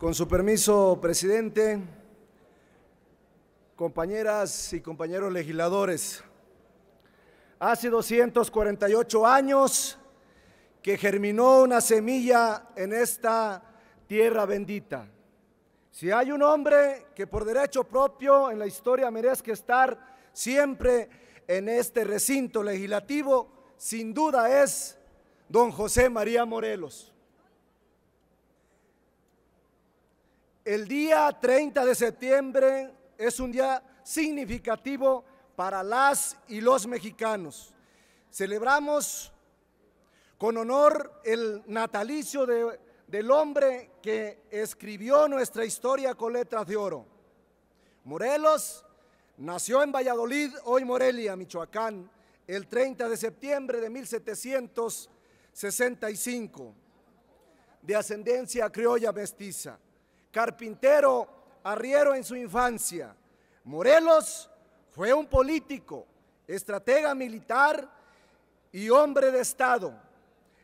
Con su permiso, presidente, compañeras y compañeros legisladores, hace 248 años que germinó una semilla en esta tierra bendita. Si hay un hombre que por derecho propio en la historia merezca estar siempre en este recinto legislativo, sin duda es don José María Morelos. El día 30 de septiembre es un día significativo para las y los mexicanos. Celebramos con honor el natalicio del hombre que escribió nuestra historia con letras de oro. Morelos nació en Valladolid, hoy Morelia, Michoacán, el 30 de septiembre de 1765, de ascendencia criolla mestiza carpintero, arriero en su infancia. Morelos fue un político, estratega militar y hombre de Estado,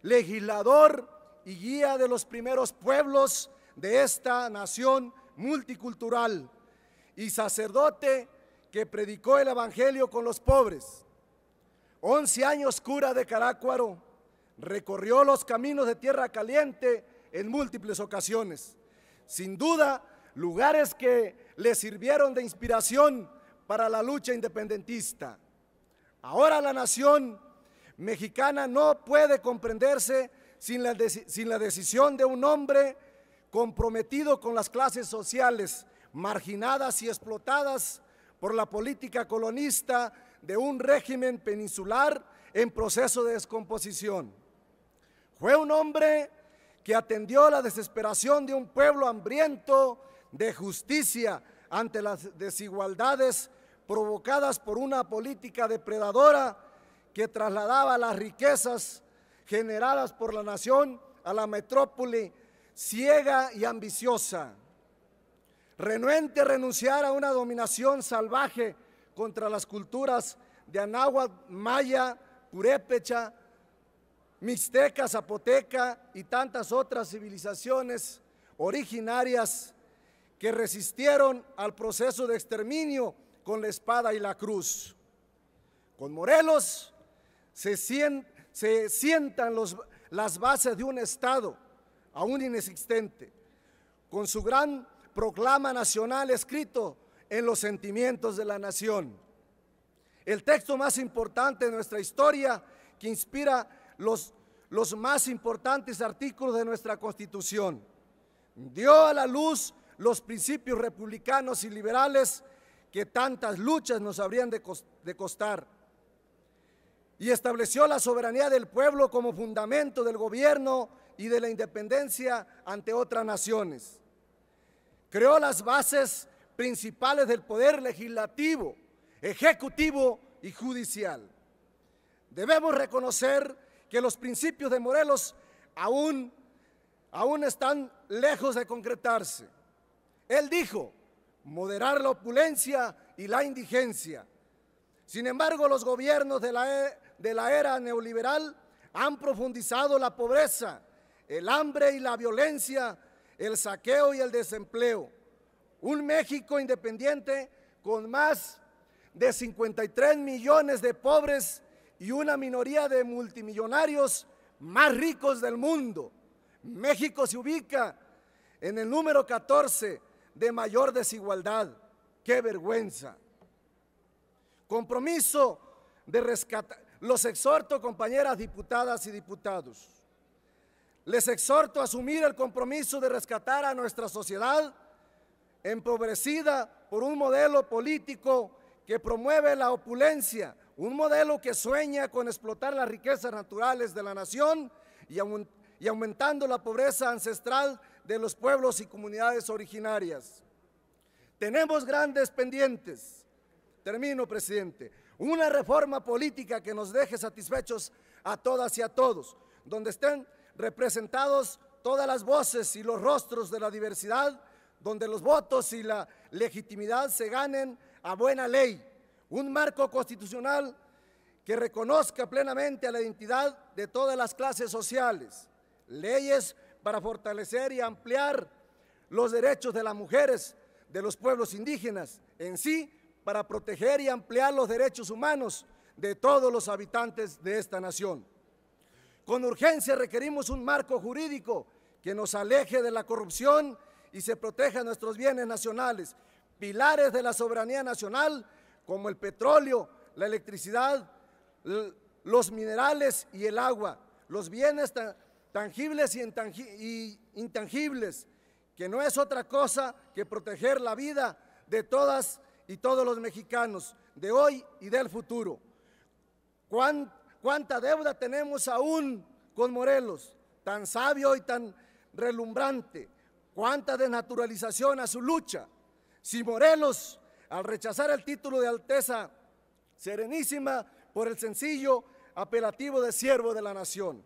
legislador y guía de los primeros pueblos de esta nación multicultural y sacerdote que predicó el Evangelio con los pobres. Once años cura de Caracuaro, recorrió los caminos de Tierra Caliente en múltiples ocasiones. Sin duda, lugares que le sirvieron de inspiración para la lucha independentista. Ahora la nación mexicana no puede comprenderse sin la, decisión de un hombre comprometido con las clases sociales marginadas y explotadas por la política colonista de un régimen peninsular en proceso de descomposición. Fue un hombre que atendió la desesperación de un pueblo hambriento de justicia ante las desigualdades provocadas por una política depredadora que trasladaba las riquezas generadas por la nación a la metrópoli ciega y ambiciosa, renuente a renunciar a una dominación salvaje contra las culturas de Anáhuac, Maya, Purépecha, mixteca, zapoteca y tantas otras civilizaciones originarias que resistieron al proceso de exterminio con la espada y la cruz. Con Morelos se, sientan las bases de un Estado aún inexistente, con su gran proclama nacional escrito en los sentimientos de la nación. El texto más importante de nuestra historia que inspira los, los más importantes artículos de nuestra Constitución. Dio a la luz los principios republicanos y liberales que tantas luchas nos habrían de, costar. Y estableció la soberanía del pueblo como fundamento del gobierno y de la independencia ante otras naciones. Creó las bases principales del poder legislativo, ejecutivo y judicial. Debemos reconocer que los principios de Morelos aún, aún están lejos de concretarse. Él dijo, moderar la opulencia y la indigencia. Sin embargo, los gobiernos de la, e, de la era neoliberal han profundizado la pobreza, el hambre y la violencia, el saqueo y el desempleo. Un México independiente con más de 53 millones de pobres y una minoría de multimillonarios más ricos del mundo. México se ubica en el número 14 de mayor desigualdad. ¡Qué vergüenza! Compromiso de rescatar. Los exhorto, compañeras diputadas y diputados. Les exhorto a asumir el compromiso de rescatar a nuestra sociedad empobrecida por un modelo político que promueve la opulencia, un modelo que sueña con explotar las riquezas naturales de la nación y, aumentando la pobreza ancestral de los pueblos y comunidades originarias. Tenemos grandes pendientes. Termino, presidente. Una reforma política que nos deje satisfechos a todas y a todos, donde estén representados todas las voces y los rostros de la diversidad, donde los votos y la legitimidad se ganen a buena ley un marco constitucional que reconozca plenamente a la identidad de todas las clases sociales, leyes para fortalecer y ampliar los derechos de las mujeres, de los pueblos indígenas, en sí, para proteger y ampliar los derechos humanos de todos los habitantes de esta nación. Con urgencia requerimos un marco jurídico que nos aleje de la corrupción y se proteja nuestros bienes nacionales, pilares de la soberanía nacional como el petróleo, la electricidad, los minerales y el agua, los bienes tangibles y, intangibles, que no es otra cosa que proteger la vida de todas y todos los mexicanos, de hoy y del futuro. ¿Cuánta deuda tenemos aún con Morelos, tan sabio y tan relumbrante? ¿Cuánta desnaturalización a su lucha? Si Morelos al rechazar el título de Alteza Serenísima por el sencillo apelativo de siervo de la nación.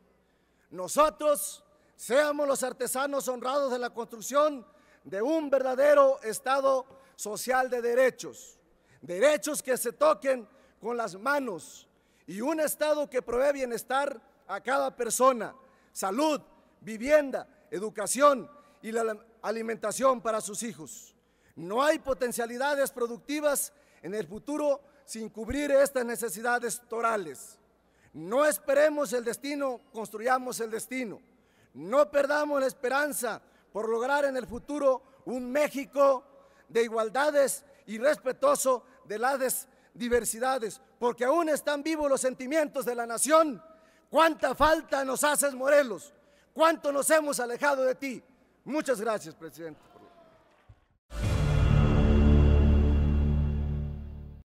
Nosotros seamos los artesanos honrados de la construcción de un verdadero Estado social de derechos, derechos que se toquen con las manos y un Estado que provee bienestar a cada persona, salud, vivienda, educación y la alimentación para sus hijos. No hay potencialidades productivas en el futuro sin cubrir estas necesidades torales. No esperemos el destino, construyamos el destino. No perdamos la esperanza por lograr en el futuro un México de igualdades y respetuoso de las diversidades, porque aún están vivos los sentimientos de la nación. ¿Cuánta falta nos haces, Morelos? ¿Cuánto nos hemos alejado de ti? Muchas gracias, presidente.